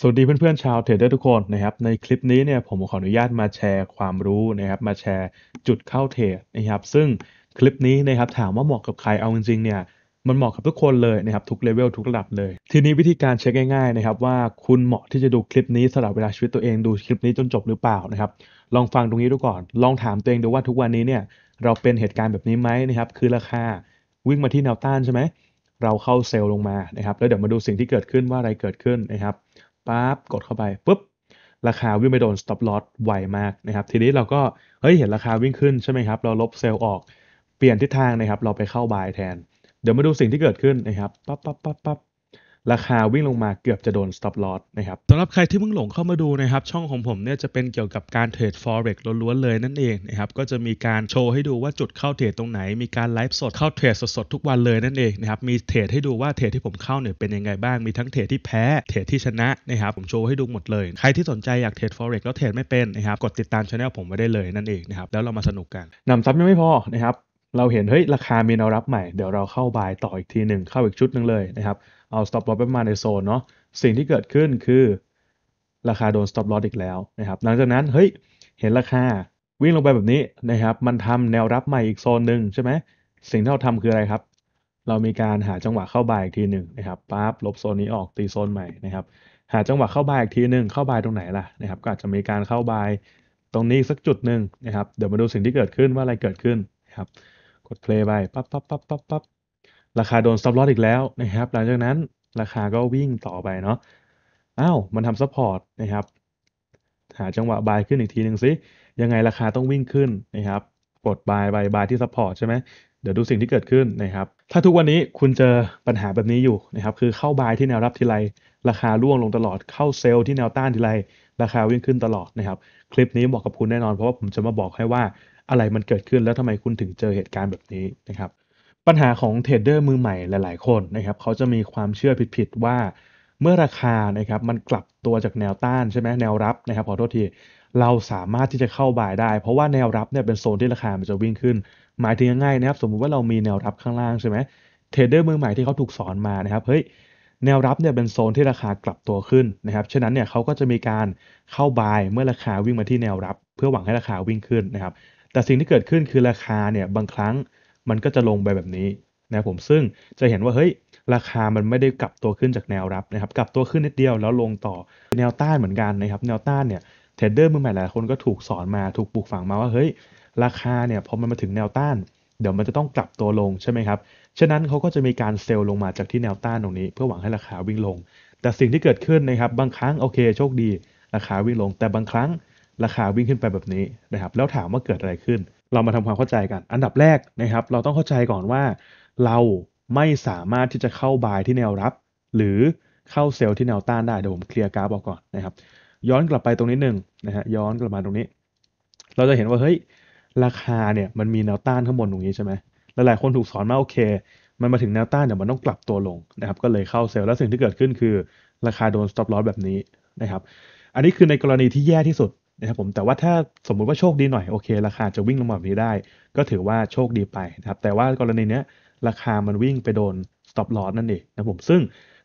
สวัสดีเพื่อนๆชาวเทรดเดอร์ทุกคนนะครับ ในคลิปนี้เนี่ยผมขออนุญาตมาแชร์ความรู้นะครับ มาแชร์จุดเข้าเทรดนะครับ ซึ่งคลิปนี้นะครับถามว่าเหมาะกับใครเอาจริงๆเนี่ยมันเหมาะกับทุกคนเลยนะครับทุกเลเวลทุกระดับเลย ทีนี้วิธีการเช็คง่าย ๆนะครับ ว่าคุณเหมาะที่จะดูคลิปนี้สำหรับเวลาชีวิตตัวเองดูคลิปนี้จนจบหรือเปล่านะครับลองฟังตรงนี้ดูก่อน ลองถามตัวเองดูว่าทุกวันนี้เนี่ยเราเป็นเหตุการณ์แบบนี้ไหมนะครับคือราคาวิ่งมาที่แนวต้านใช่ไหมเราเข้าเซลล์ลงมานะครับแล้วเดี๋ยวมาดูสิ่งที่เกิดขึ้นว่าอะไรเกิดขึ้นนะครับปั๊บกดเข้าไปปุ๊บ ราคาวิ่งไปโดน stop loss ไวมากนะครับ ทีนี้เราก็เฮ้ย เห็นราคาวิ่งขึ้นใช่ไหมครับ เราลบเซลล์ออกเปลี่ยนทิศทางนะครับ เราไปเข้าบายแทน เดี๋ยวมาดูสิ่งที่เกิดขึ้นนะครับปั๊บปั๊บปั๊บปั๊บราคาวิ่งลงมาเกือบจะโดน stop loss นะครับสำหรับใครที่เพิ่งหลงเข้ามาดูนะครับ ช่องของผมเนี่ยจะเป็นเกี่ยวกับการเทรด forex ล้วนๆ เลยนั่นเองนะครับก็จะมีการโชว์ให้ดูว่าจุดเข้าเทรดตรงไหน มีการไลฟ์สดเข้าเทรดสดๆ ทุกวันเลยนั่นเองนะครับมีเทรดให้ดูว่าเทรดที่ผมเข้าเนี่ยเป็นยังไงบ้างมีทั้งเทรดที่แพ้ เทรดที่ชนะนะครับผมโชว์ให้ดูหมดเลย ใครที่สนใจอยากเทรด forex แล้วเทรดไม่เป็นนะครับ กดติดตามช anel ผมไว้ได้เลยนั่นเองนะครับแล้วเรามาสนุกกันนำซับยังไม่พอนะครับเราเห็นเฮ้ยราคามีแนวรับใหม่ เดี๋ยวเราเข้าบายต่ออีกทีหนึ่งเข้าอีกชุดหนึ่งเลยนะครับ เอา stop loss ไปมาในโซนเนาะสิ่งที่เกิดขึ้นคือ ราคาโดน stop loss อีกแล้วนะครับหลังจากนั้นเฮ้ยเห็นราคาวิ่งลงไปแบบนี้นะครับ มันทำแนวรับใหม่อีกโซนหนึ่งใช่ไหมสิ่งที่เราทำคืออะไรครับ เรามีการหาจังหวะเข้าบายอีกทีหนึ่งนะครับปั๊บลบโซนนี้ออก ตีโซนใหม่นะครับหาจังหวะเข้าบายอีกทีหนึ่งเข้าบายตรงไหนล่ะนะครับก็อาจจะมีการเข้าบายตรงนี้สักจุดหนึ่งนะครับเดี๋ยวมาดูสิ่งที่เกิดขึ้นว่าอะไรเกิดขึ้นนะครับกด play ไปปั๊บปั๊บปั๊บปั๊บปั๊บราคาโดนซับ p l o s อีกแล้วนะครับหลังจากนั้นราคาก็วิ่งต่อไปเนาะอ้าวมันทำ support นะครับหาจังหวะบายขึ้นอีกทีหนึ่งสิยังไงราคาต้องวิ่งขึ้นนะครับกดบายบายบายที่ support ใช่ไหมเดี๋ยวดูสิ่งที่เกิดขึ้นนะครับ ถ้าทุกวันนี้คุณเจอปัญหาแบบนี้อยู่นะครับคือเข้าบายที่แนวรับทีไรราคาร่วงลงตลอดเข้าเซลล์ที่แนวต้านทีไรราคาวิ่งขึ้นตลอดนะครับ คลิปนี้เหมาะกับคุณแน่นอนเพราะว่าผมจะมาบอกให้ว่าอะไรมันเกิดขึ้นแล้วทำไมคุณถึงเจอเหตุการณ์แบบนี้นะครับ ปัญหาของเทรดเดอร์มือใหม่หลาย ๆ คนนะครับเขาจะมีความเชื่อผิด ๆ ว่า เมื่อราคานะครับมันกลับตัวจากแนวต้านใช่ไหมแนวรับนะครับ ขอโทษที เราสามารถที่จะเข้าบ่ายได้ เพราะว่าแนวรับเนี่ยเป็นโซนที่ราคามันจะวิ่งขึ้น หมายถึงง่ายๆนะครับ สมมุติว่าเรามีแนวรับข้างล่างใช่ไหมเทรดเดอร์มือใหม่ที่เขาถูกสอนมานะครับเฮ้ยแนวรับเนี่ยเป็นโซนที่ราคากลับตัวขึ้นนะครับฉะนั้นเนี่ยเขาก็จะมีการเข้าบ่ายเมื่อราคาวิ่งมาที่แนวรับ เพื่อหวังให้ราคาวิ่งขึ้นนะครับแต่สิ่งที่เกิดขึ้นคือราคาเนี่ยบางครั้งมันก็จะลงไปแบบนี้นะผมซึ่งจะเห็นว่าเฮ้ยราคามันไม่ได้กลับตัวขึ้นจากแนวรับนะครับกลับตัวขึ้นนิดเดียวแล้วลงต่อแนวต้านเหมือนกันนะครับแนวต้านเนี่ยเทรดเดอร์มือใหม่หลายคนก็ถูกสอนมาถูกปลูกฝังมาว่าเฮ้ยราคาเนี่ยพอมันมาถึงแนวต้านเดี๋ยวมันจะต้องกลับตัวลงใช่ไหมครับฉะนั้นเขาก็จะมีการเซลล์ลงมาจากที่แนวต้านตรงนี้เพื่อหวังให้ราคาวิ่งลง แต่สิ่งที่เกิดขึ้นนะครับบางครั้งโอเคโชคดี ราคาวิ่งลงแต่บางครั้งราคาวิ่งขึ้นไปแบบนี้นะครับแล้วถามว่าเกิดอะไรขึ้น เรามาทำความเข้าใจกันอันดับแรกนะครับ เราต้องเข้าใจก่อนว่าเราไม่สามารถที่จะเข้าบายที่แนวรับ หรือเข้าเซลล์ที่แนวต้านได้ เดี๋ยวผมเคลียร์กราฟออกก่อนนะครับย้อนกลับไปตรงนี้หนึ่งนะฮะย้อนกลับมาตรงนี้ เราจะเห็นว่าเฮ้ย ราคาเนี่ยมันมีแนวต้านข้างบนตรงนี้ใช่ไหมหลายยคนถูกสอนมาโอเคมันมาถึงแนวต้านเนี่ยมันต้องกลับตัวลงนะครับก็เลยเข้าเซลล์แล้วสิ่งที่เกิดขึ้นคือ ราคาโดน stop loss แบบนี้นะครับ อันนี้คือในกรณีที่แย่ที่สุดนะครับผมแต่ว่าถ้าสมมุติว่าโชคดีหน่อยโอเคราคาจะวิ่งลงมาแบบนี้ได้ ก็ถือว่าโชคดีไปนะครับแต่ว่ากรณีเนี้ยราคามันวิ่งไปโดน stop loss นั่นเองนะผมซึ่ง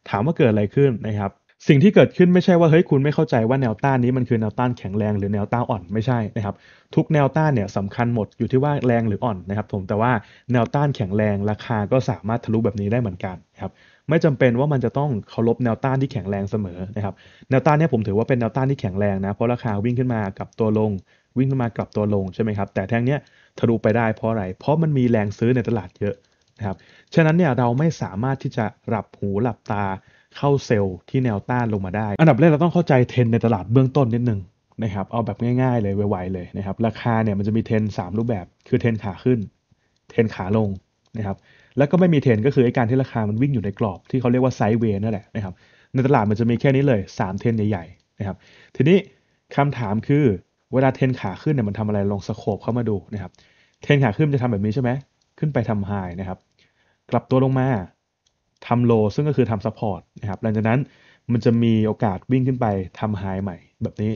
ถามว่าเกิดอะไรขึ้นนะครับสิ่งที่เกิดขึ้นไม่ใช่ว่าเฮ้ยคุณไม่เข้าใจว่าแนวต้านนี้มันคือแนวต้านแข็งแรงหรือแนวต้านอ่อนไม่ใช่นะครับ ทุกแนวต้านเนี่ยสำคัญหมดอยู่ที่ว่าแรงหรืออ่อนนะครับผมแต่ว่าแนวต้านแข็งแรงราคาก็สามารถทะลุแบบนี้ได้เหมือนกันนะครับไม่จำเป็นว่ามันจะต้องเคารพแนวต้านที่แข็งแรงเสมอนะครับแนวต้านเนี่ยผมถือว่าเป็นแนวต้านที่แข็งแรงนะเพราะราคาวิ่งขึ้นมากับตัวลงวิ่งขึ้นมากับตัวลงใช่ไหมครับแต่แท่งเนี้ยทะลุไปได้เพราะอะไรเพราะมันมีแรงซื้อในตลาดเยอะนะครับฉะนั้นเนี่ยเราไม่สามารถที่จะหลับหูหลับตาเข้าเซลล์ที่แนวต้านลงมาได้ อันดับแรกเราต้องเข้าใจเทรนในตลาดเบื้องต้นนิดนึงนะครับ เอาแบบง่ายๆเลย ไวๆเลยนะครับ ราคาเนี่ยมันจะมีเทรน3รูปแบบ คือเทรนขาขึ้น เทรนขาลงนะครับ แล้วก็ไม่มีเทรนก็คือไอ้การที่ราคามันวิ่งอยู่ในกรอบ ที่เขาเรียกว่าไซด์เวย์นั่นแหละนะครับ ในตลาดมันจะมีแค่นี้เลย 3 เทรนใหญ่ๆนะครับ ทีนี้คำถามคือเวลาเทรนขาขึ้นเนี่ยมันทำอะไรลองสโคบเข้ามาดูนะครับ เทรนขาขึ้นจะทำแบบนี้ใช่ไหมขึ้นไปทำไฮนะครับ กลับตัวลงมาทำโลซึ่งก็คือทำซัพพอร์ตนะครับหลังจากนั้นมันจะมีโอกาสวิ่งขึ้นไปทำไฮใหม่ แบบนี้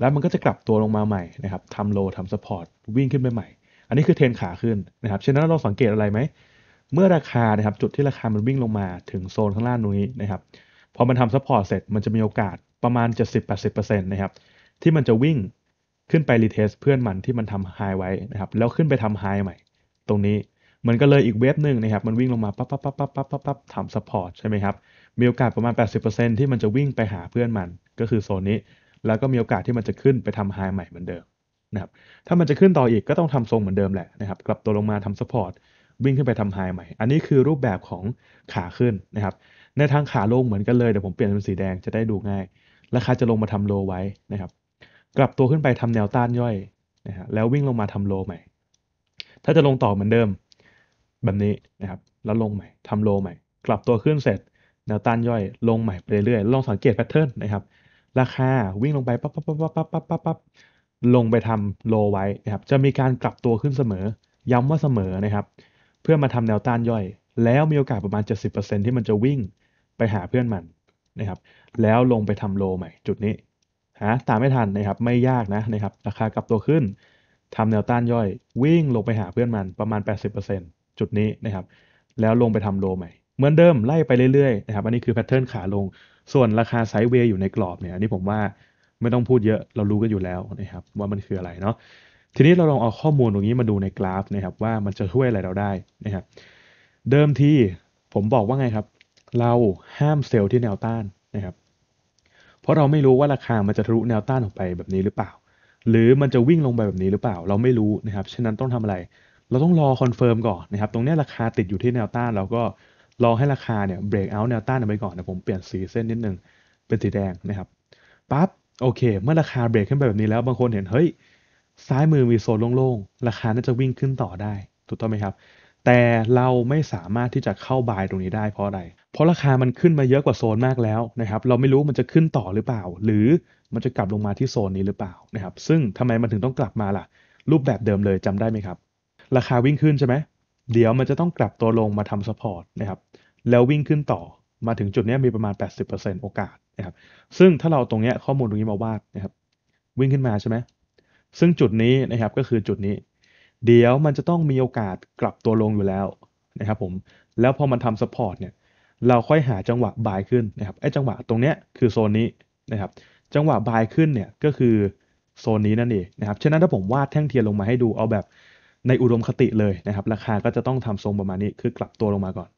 แล้วมันก็จะกลับตัวลงมาใหม่นะครับทำโลทำซัพพอร์ตวิ่งขึ้นไปใหม่ อันนี้คือเทรนขาขึ้นนะครับฉะนั้นเราสังเกตอะไรไหม เมื่อราคานะครับจุดที่ราคา มันวิ่งลงมาถึงโซนข้างล่างตรงนี้นะครับพอ มันทำซัพพอร์ตเสร็จมันจะมีโอกาสประมาณ 70-80%นะครับที่มันจะวิ่งขึ้นไปรีเทสเพื่อนมันที่มันทำไฮไว้นะครับแล้วขึ้นไปทำไฮใหม่ ตรงนี้เหมือนกันเลยอีกเว็บหนึ่งนะครับมันวิ่งลงมาปั๊บปั๊บปั๊บปั๊บปั๊บปั๊บปั๊บทำัพพอร์ตใช่ไหมครับ มีโอกาสประมาณ 80%ที่มันจะวิ่งไปหาเพื่อนมันก็คือโซนนี้ แล้วก็มีโอกาสที่มันจะขึ้นไปทำไฮใหม่เหมือนเดิมนะครับถ้ามันจะขึ้นต่ออีกก็ต้องทำทรงเหมือนเดิมแหละนะครับกลับตัวลงมาทำัพพอร์ตวิ่งขึ้นไปทำไฮใหม่อันนี้คือรูปแบบของขาขึ้นนะครับในทางขาลงเหมือนกันเลย เดี๋ยวผมเปลี่ยนเป็นสีแดงจะได้ดูง่ายราคาจะลงมาทำโลไว้นะครับ กลับตัวขึ้นไปทำแนวต้านย่อยนะฮะแล้ววิ่งลงมาทำโลใหม่ถ้าจะลงต่อเหมือนเดิมแบบนี้นะครับ แล้วลงใหม่ ทำโลใหม่ กลับตัวขึ้นเสร็จ แนวต้านย่อยลงใหม่ไปเรื่อยๆ ลองสังเกตแพทเทิร์นนะครับ ราคาวิ่งลงไปปั๊บปั๊บปั๊บปั๊บปั๊บปั๊บปั๊บลงไปทำโลไว้นะครับ จะมีการกลับตัวขึ้นเสมอ ย้าว่าเสมอนะครับ เพื่อมาทำแนวต้านย่อย แล้วมีโอกาสประมาณ 70%ที่มันจะวิ่งไปหาเพื่อนมันนะครับ แล้วลงไปทำโลใหม่จุดนี้ ฮะ ตามไม่ทันนะครับ ไม่ยากนะนะครับ ราคากลับตัวขึ้นทำแนวต้านย่อย วิ่งลงไปหาเพื่อนมันประมาณ 80%จุดนี้นะครับแล้วลงไปทำโลใหม่เหมือนเดิมไล่ไปเรื่อยๆนะครับอันนี้คือแพทเทิร์นขาลงส่วนราคาไซด์เวย์อยู่ในกรอบเนี่ยอันนี้ผมว่าไม่ต้องพูดเยอะเรารู้กันอยู่แล้วนะครับว่ามันคืออะไรเนาะทีนี้เราลองเอาข้อมูลตรงนี้มาดูในกราฟนะครับว่ามันจะช่วยอะไร เราได้นะครับเดิมทีผมบอกว่าไงครับ เราห้ามเซลล์ที่แนวต้านนะครับเพราะเราไม่รู้ว่าราคามันจะทะลุแนวต้านออกไปแบบนี้หรือเปล่า หรือมันจะวิ่งลงไปแบบนี้หรือเปล่า เราไม่รู้นะครับฉะนั้นต้องทำอะไรเราต้องรอคอนเฟิร์มก่อนนะครับตรงนี้ราคาติดอยู่ที่แนวต้าน เราก็รอให้ราคาเนี่ยเบรกเอาท์แนวต้านไปก่อนนะผมเปลี่ยนสีเส้นนิดนึง เป็นสีแดงนะครับปั๊บโอเค เมื่อราคาเบรกขึ้นไปแบบนี้แล้ว บางคนเห็นเฮ้ย ซ้ายมือมีโซนโล่งๆ ราคาน่าจะวิ่งขึ้นต่อได้ ถูกต้องไหมครับ แต่เราไม่สามารถที่จะเข้าบายตรงนี้ได้เพราะอะไร เพราะราคามันขึ้นมาเยอะกว่าโซนมากแล้วนะครับ เราไม่รู้มันจะขึ้นต่อหรือเปล่า หรือมันจะกลับลงมาที่โซนนี้หรือเปล่านะครับซึ่งทำไมมันถึงต้องกลับมาล่ะ รูปแบบเดิมเลยจำได้ไหมครับราคาวิ่งขึ้นใช่ไหมเดี๋ยวมันจะต้องกลับตัวลงมาทำสปอร์ตนะครับแล้ววิ่งขึ้นต่อมาถึงจุดนี้มีประมาณ 80%โอกาสนะครับซึ่งถ้าเราตรงนี้ข้อมูลตรงนี้มาวาดนะครับวิ่งขึ้นมาใช่ไหมซึ่งจุดนี้นะครับก็คือจุดนี้ เดี๋ยวมันจะต้องมีโอกาสกลับตัวลงอยู่แล้วนะครับผมแล้วพอมันทำสปอร์ตเนี่ยเราค่อยหาจังหวะบายขึ้นนะครับไอ้จังหวะตรงเนี้ยคือโซนนี้นะครับจังหวะบายขึ้นเนี่ยก็คือโซนนี้นั่นเองนะครับฉะนั้นถ้าผมวาดแท่งเทียนลงมาให้ดูเอาแบบในอุดมคติเลยนะครับ ราคาก็จะต้องทำทรงประมาณนี้ คือกลับตัวลงมาก่อน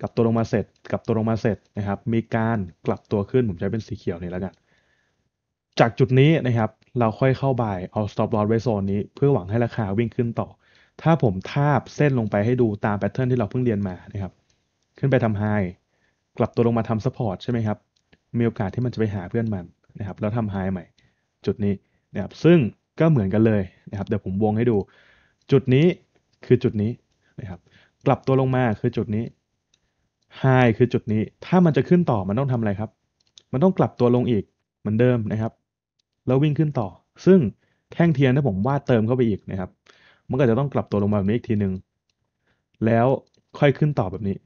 กลับตัวลงมาเสร็จ กลับตัวลงมาเสร็จนะครับ มีการกลับตัวขึ้น ผมใช้เป็นสีเขียวนี่แล้วกัน จากจุดนี้นะครับ เราค่อยเข้าบ่าย เอา stop loss ไว้โซนนี้ เพื่อหวังให้ราคาวิ่งขึ้นต่อ ถ้าผมทาบเส้นลงไปให้ดูตามแพทเทิร์นที่เราเพิ่งเรียนมานะครับ ขึ้นไปทำไฮกลับตัวลงมาทำ support ใช่ไหมครับ มีโอกาสที่มันจะไปหาเพื่อนมันนะครับ แล้วทำไฮใหม่ จุดนี้นะครับ ซึ่งก็เหมือนกันเลยนะครับ เดี๋ยวผมวงให้ดูจุดนี้คือจุดนี้นะครับ กลับตัวลงมาคือจุดนี้ high คือจุดนี้ ถ้ามันจะขึ้นต่อ มันต้องทำอะไรครับ มันต้องกลับตัวลงอีกเหมือนเดิมนะครับ แล้ววิ่งขึ้นต่อ ซึ่งแท่งเทียนถ้าผมวาดเติมเข้าไปอีกนะครับ มันก็จะต้องกลับตัวลงมาแบบนี้อีกทีหนึ่งแล้วค่อยขึ้นต่อแบบนี้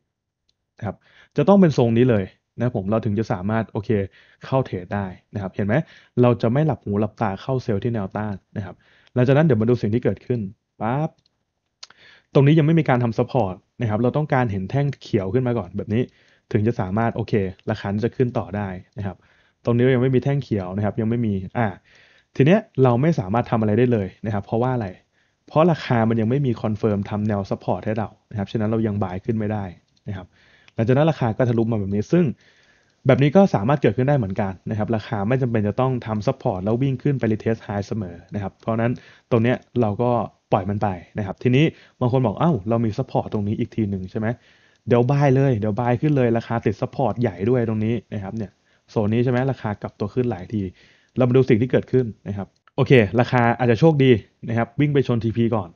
นะครับ จะต้องเป็นทรงนี้เลยนะผมเราถึงจะสามารถโอเคเข้าเทรดได้นะครับ เห็นไหมเราจะไม่หลับหูหลับตาเข้าเซลล์ที่แนวต้านนะครับหลังจากนั้นเดี๋ยวมาดูสิ่งที่เกิดขึ้นปั๊บ ตรงนี้ยังไม่มีการทำซัพพอร์ตนะครับ เราต้องการเห็นแท่งเขียวขึ้นมาก่อนแบบนี้ถึงจะสามารถโอเคราคาจะขึ้นต่อได้นะครับ ตรงนี้ยังไม่มีแท่งเขียวนะครับ ยังไม่มี อ่าทีเนี้ยเราไม่สามารถทำอะไรได้เลยนะครับเพราะว่าอะไร เพราะราคามันยังไม่มีคอนเฟิร์มทำแนวซัพพอร์ตให้เรา นะครับ ฉะนั้นเรายังบายขึ้นไม่ได้นะครับ หลังจากนั้นราคาก็ทะลุมาแบบนี้ ซึ่งแบบนี้ก็สามารถเกิดขึ้นได้เหมือนกันนะครับ ราคาไม่จำเป็นจะต้องทำซัพพอร์ตแล้ววิ่งขึ้นไปรีเทสไฮเสมอนะครับ เพราะนั้นตรงเนี้ยเราก็ปล่อยมันไปนะครับทีนี้บางคนบอกเอา้าเรามีซัพพอร์ตตรงนี้อีกทีหนึ่งใช่ไหมเดี๋ยวบายเลยเดี๋ยวบายขึ้นเลย ราคาติดซัพพอร์ตใหญ่ด้วยตรงนี้นะครับเนี่ยโซนนี้ใช่ไหมราคากลับตัวขึ้นหลายที เรามาดูสิ่งที่เกิดขึ้นนะครับโอเค ราคาอาจจะโชคดีนะครับวิ่งไปชน TP ก่อน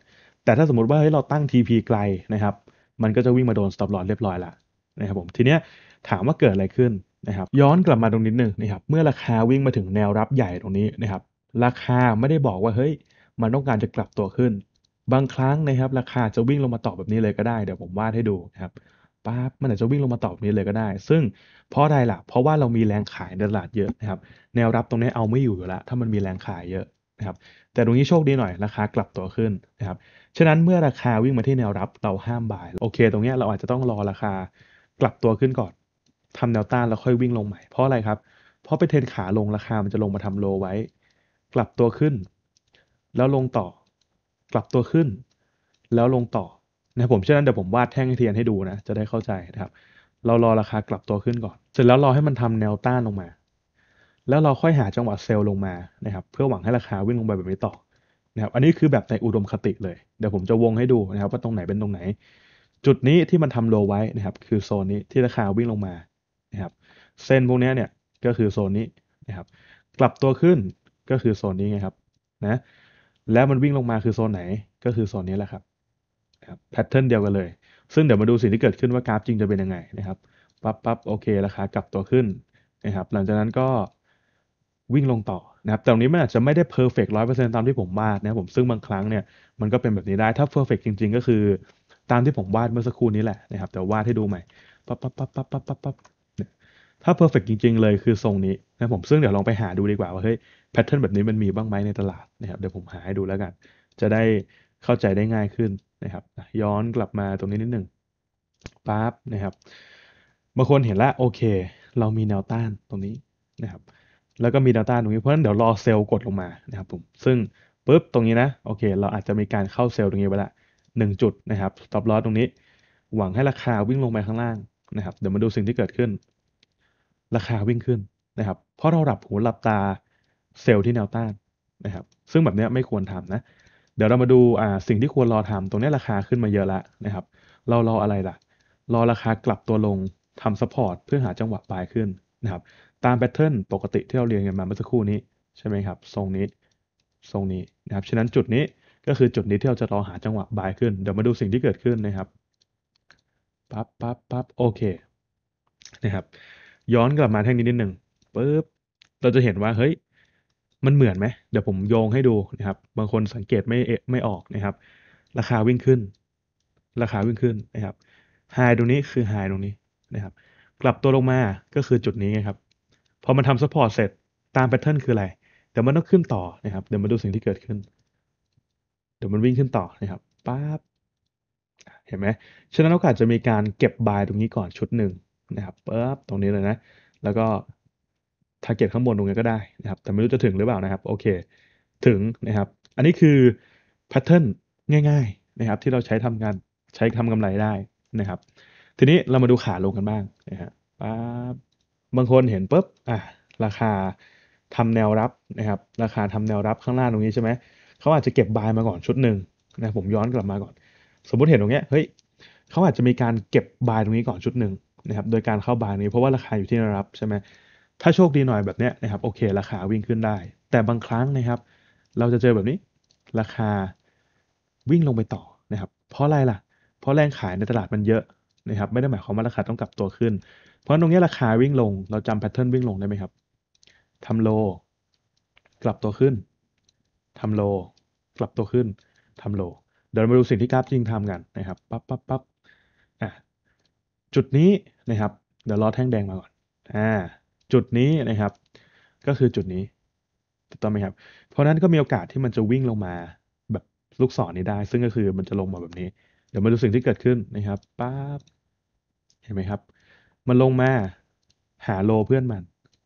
แต่ถ้าสมมติว่าเฮ้ยเราตั้ง TP ไกลนะครับมันก็จะวิ่งมาโดน stop loss เรียบร้อยละนะครับผมทีเนี้ยถามว่าเกิดอะไรขึ้นนะครับย้อนกลับมาตรงนิดนึงนะครับเมื่อราคาวิ่งมาถึงแนวรับใหญ่ตรงนี้นะครับราคาไม่ได้บอกว่าเฮ้ยมันต้องการจะกลับตัวขึ้น บางครั้งนะครับราคาจะวิ่งลงมาตอบแบบนี้เลยก็ได้เดี๋ยวผมวาดให้ดูนะครับ ปั๊บมันอาจจะวิ่งลงมาตอบนี้เลยก็ได้ ซึ่งเพราะอะไรล่ะ เพราะว่าเรามีแรงขายในตลาดเยอะนะครับแนวรับตรงนี้เอาไม่อยู่อยู่แล้วถ้ามันมีแรงขายเยอะนะครับ แต่ตรงนี้โชคดีหน่อยราคากลับตัวขึ้นนะครับ ฉะนั้นเมื่อราคาวิ่งมาที่แนวรับเราห้ามบ่ายโอเค ตรงนี้เราอาจจะต้องรอราคากลับตัวขึ้นก่อน ทำแนวต้านแล้วค่อยวิ่งลงใหม่เพราะอะไรครับ เพราะไปเทรนขาลงราคามันจะลงมาทำโลไว้ กลับตัวขึ้นแล้วลงต่อ กลับตัวขึ้น แล้วลงต่อนะผมเช่นนั้นเดี๋ยวผมวาดแท่งเทียนให้ดูนะ จะได้เข้าใจนะครับ เรารอราคากลับตัวขึ้นก่อน เสร็จแล้วรอให้มันทำแนวต้านลงมา แล้วเราค่อยหาจังหวะเซลล์ลงมานะครับ เพื่อหวังให้ราคาวิ่งลงไปแบบนี้ต่อนะครับอันนี้คือแบบในอุดมคติเลยเดี๋ยวผมจะวงให้ดูนะครับว่าตรงไหนเป็นตรงไหน จุดนี้ที่มันทำโลไว้นะครับ คือโซนนี้ที่ราคาวิ่งลงมานะครับ เส้นพวกนี้เนี่ยก็คือโซนนี้นะครับ กลับตัวขึ้นก็คือโซนนี้ไงครับ นะแล้วมันวิ่งลงมาคือโซนไหนก็คือโซนนี้แหละครับ แพทเทิร์นเดียวกันเลย ซึ่งเดี๋ยวมาดูสิ่งที่เกิดขึ้นว่ากราฟจริงจะเป็นยังไงนะครับปั๊บปั๊บโอเค ราคากลับตัวขึ้นนะครับ หลังจากนั้นก็วิ่งลงต่อนะครับแต่ตรงนี้มันอาจจะไม่ได้เพอร์เฟกต์ร้อยเปอร์เซ็นต์ตามที่ผมวาดนะผมซึ่งบางครั้งเนี่ยมันก็เป็นแบบนี้ได้ถ้าเพอร์เฟกต์จริงๆ ก็คือตามที่ผมวาดเมื่อสักครู่นี้แหละนะครับแต่วาดให้ดูใหม่ปั๊บปั๊บปั๊บปั๊บปั๊บปั๊บถ้าเพอร์เฟกต์จริงๆ เลยคือทรงนี้นะผมซึ่งเดี๋ยวลองไปหาดูดีกว่าว่าเฮ้ยแพทเทิร์นแบบนี้มันมีบ้างไหมในตลาดนะครับเดี๋ยวผมหาให้ดูแล้วกัน จะได้เข้าใจได้ง่ายขึ้นนะครับย้อนกลับมาตรงนี้นิดหนึ่งปั๊บนะครับบางคนเห็นละโอเค เรามีแนวต้านตรงนี้นะครับ แล้วก็มีแนวต้านตรงนี้เพราะฉะนั้นเดี๋ยวรอเซลล์กดลงมานะครับผมซึ่งปุ๊บตรงนี้นะ โอเค เราอาจจะมีการเข้าเซลล์ตรงนี้ไปละหนึ่งจุดนะครับสต็อปลอสตรงนี้ หวังให้ราคาวิ่งลงไปข้างล่างนะครับเดี๋ยวมาดูสิ่งที่เกิดขึ้น ราคาวิ่งขึ้นนะครับ เพราะเราหลับหูหลับตาเซลล์ที่แนวต้านนะครับซึ่งแบบนี้ไม่ควรทำนะ เดี๋ยวเรามาดูสิ่งที่ควรรอทำตรงนี้ราคาขึ้นมาเยอะละนะครับเรารออะไรล่ะรอราคากลับตัวลงทำซัพพอร์ตเพื่อหาจังหวะปลายขึ้นนะครับ ตามแพทเทิร์นปกติที่เราเรียนกันมาเมื่อสักครู่นี้ใช่ไหมครับทรงนี้ทรงนี้นะครับฉะนั้นจุดนี้ก็คือจุดนี้ที่เราจะรอหาจังหวะบายขึ้น เดี๋ยวมาดูสิ่งที่เกิดขึ้นนะครับปั๊บปั๊บปั๊บโอเคนะครับย้อนกลับมาแท่งนี้นิดหนึ่งปุ๊บเราจะเห็นว่าเฮ้ยมันเหมือนไหม เดี๋ยวผมโยงให้ดูนะครับ บางคนสังเกตไม่ไม่ออกนะครับ ราคาวิ่งขึ้น ราคาวิ่งขึ้นนะครับไฮตรงนี้คือไฮตรงนี้นะครับ กลับตัวลงมา ก็คือจุดนี้นะครับ พอมันทำซัพพอร์ตเสร็จ ตามแพทเทิร์นคืออะไรเดี๋ยวมันต้องขึ้นต่อนะครับ เดี๋ยวมาดูสิ่งที่เกิดขึ้น เดี๋ยวมันวิ่งขึ้นต่อนะครับ ปั๊บ เห็นไหมฉะนั้นโอกาสจะมีการเก็บบายตรงนี้ก่อนชุดหนึ่งนะครับปั๊บ ตรงนี้เลยนะ แล้วก็ทาร์เก็ตข้างบนตรงนี้ก็ได้นะครับ แต่ไม่รู้จะถึงหรือเปล่านะครับ โอเค ถึง นะครับ อันนี้คือแพทเทิร์นง่ายๆนะครับ ที่เราใช้ทำงานใช้ทำกำไรได้นะครับ ทีนี้เรามาดูขาลงกันบ้างนะฮะบบางคนเห็นปุ๊บ อ่ะ ราคาทำแนวรับนะครับ ราคาทำแนวรับข้างล่างตรงนี้ใช่ไหม เขาอาจจะเก็บบายมาก่อนชุดหนึ่งนะผมย้อนกลับมาก่อน สมมติเห็นตรงเนี้ยเฮ้ยเขาอาจจะมีการเก็บบายตรงนี้ก่อนชุดหนึ่งนะครับ โดยการเข้าบายนี้เพราะว่าราคาอยู่ที่แนวรับใช่ไหมถ้าโชคดีหน่อยแบบเนี้ยนะครับโอเคราคาวิ่งขึ้นได้ แต่บางครั้งนะครับ เราจะเจอแบบนี้ ราคาวิ่งลงไปต่อนะครับ เพราะอะไรล่ะเพราะแรงขายในตลาดมันเยอะนะครับ ไม่ได้หมายความว่าราคาต้องกลับตัวขึ้น เพราะตรงนี้ราคาวิ่งลงเราจำแพทเทิร์นวิ่งลงได้ไหมครับทำโล กลับตัวขึ้นทำโล กลับตัวขึ้นทำโล เดี๋ยวมาดูสิ่งที่กราฟจริงทำกันนะครับปั๊บปั๊บปั๊บอ่ะจุดนี้นะครับ เดี๋ยวรอแท่งแดงมาก่อนอ่าจุดนี้นะครับ ก็คือจุดนี้ถูกต้องไหมครับ เพราะนั้นก็มีโอกาสที่มันจะวิ่งลงมาแบบลูกศรนนี้ได้ ซึ่งก็คือมันจะลงมาแบบนี้ เดี๋ยวมาดูสิ่งที่เกิดขึ้นนะครับป๊าบเห็นไหมครับ มันลงมาหาโลเพื่อนมัน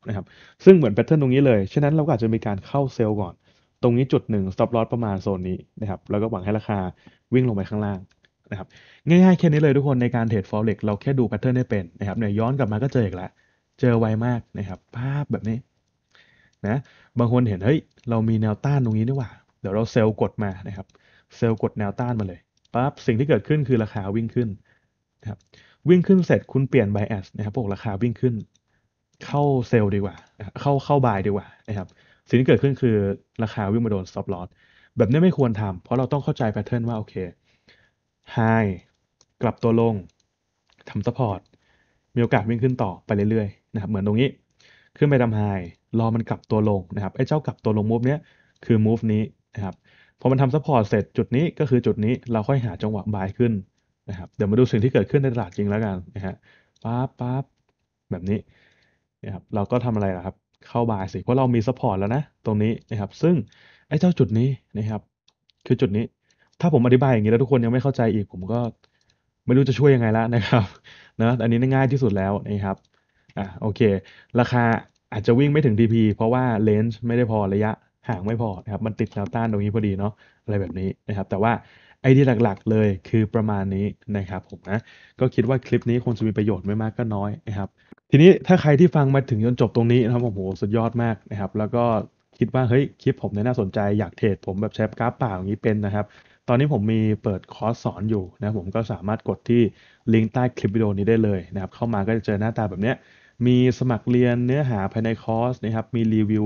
นะครับ ซึ่งเหมือนแพทเทิร์นตรงนี้เลย ฉะนั้นเราก็อาจจะมีการเข้าเซลล์ก่อนตรงนี้จุดหนึ่งสต็อปลอสประมาณโซนนี้นะครับแล้วก็หวังให้ราคาวิ่งลงไปข้างล่างนะครับง่ายๆแค่นี้เลยทุกคนในการเทรดฟอเร็กเราแค่ดูแพทเทิร์นได้เป็นนะครับเนี่ยย้อนกลับมาก็เจออีกแล้วเจอไวมากนะครับภาพแบบนี้นะ บางคนเห็นเฮ้ย เรามีแนวต้านตรงนี้ดีกว่า เดี๋ยวเราเซลล์กดมานะครับ เซลล์กดแนวต้านมาเลย ปั๊บสิ่งที่เกิดขึ้นคือราคาวิ่งขึ้นนะครับ วิ่งขึ้นเสร็จคุณเปลี่ยนไบแอสนะครับพวกราคาวิ่งขึ้น เข้าเซลล์ดีกว่าเข้าเข้าบายดีกว่านะครับ สิ่งที่เกิดขึ้นคือราคาวิ่งมาโดนซับลอ o แบบนี้ไม่ควรทำเพราะเราต้องเข้าใจแพทเทิร์นว่าโอเค ไฮกลับตัวลงทำั u พอร์ต มีโอกาสวิ่งขึ้นต่อไปเรื่อยๆนะครับเหมือนตรงนี้ ขึ้นไปทำไฮรอมันกลับตัวลงนะครับไอ้เจ้ากลับตัวลงมูฟเนี้ยคือมูฟนี้นะครับพอมันทำซัพพอร์ตเสร็จจุดนี้ก็คือจุดนี้เราค่อยหาจังหวะบายขึ้นนะครับ เดี๋ยวมาดูสิ่งที่เกิดขึ้นในตลาดจริงแล้วกันนะฮะปั๊บปั๊บแบบนี้นะครับเราก็ทำอะไรล่ะครับ เข้าบายสิ เพราะเรามีซัพพอร์ตแล้วนะ ตรงนี้นะครับ ซึ่งไอ้เจ้าจุดนี้นะครับ คือจุดนี้ ถ้าผมอธิบายอย่างนี้แล้วทุกคนยังไม่เข้าใจอีก ผมก็ไม่รู้จะช่วยยังไงละนะครับนะอันนี้ง่ายที่สุดแล้วนะครับอ่ะโอเค ราคาอาจจะวิ่งไม่ถึง DP เพราะว่าเลนส์ไม่ได้พอระยะ ห่างไม่พอนะครับมันติดแนวต้านตรงนี้พอดีเนาะอะไรแบบนี้นะครับแต่ว่าไอเดียหลักๆเลยคือประมาณนี้นะครับผมนะก็คิดว่าคลิปนี้คงจะมีประโยชน์ไม่มากก็น้อยนะครับทีนี้ถ้าใครที่ฟังมาถึงจนจบตรงนี้นะครับโอ้โหสุดยอดมากนะครับแล้วก็คิดว่าเฮ้ยคลิปผมเนี่ยน่าสนใจ อยากเทรดผมแบบแชปกราฟเปล่าอย่างนี้เป็นนะครับ ตอนนี้ผมมีเปิดคอร์สสอนอยู่นะผมก็สามารถกดที่ลิงก์ใต้คลิปวิดีโอนี้ได้เลยนะครับ เข้ามาก็จะเจอหน้าตาแบบเนี้ยมีสมัครเรียนเนื้อหาภายในคอร์สนะครับมีรีวิว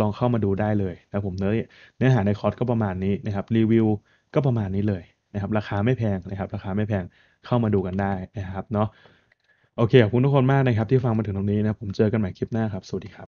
ลองเข้ามาดูได้เลยนะผมเนื้อเนื้อหาในคอร์สก็ประมาณนี้นะครับรีวิวก็ประมาณนี้เลยนะครับราคาไม่แพงนะครับราคาไม่แพงเข้ามาดูกันได้นะครับเนาะโอเคขอบคุณทุกคนมากนะครับที่ฟังมาถึงตรงนี้นะผมเจอกันใหม่คลิปหน้าครับสวัสดีครับ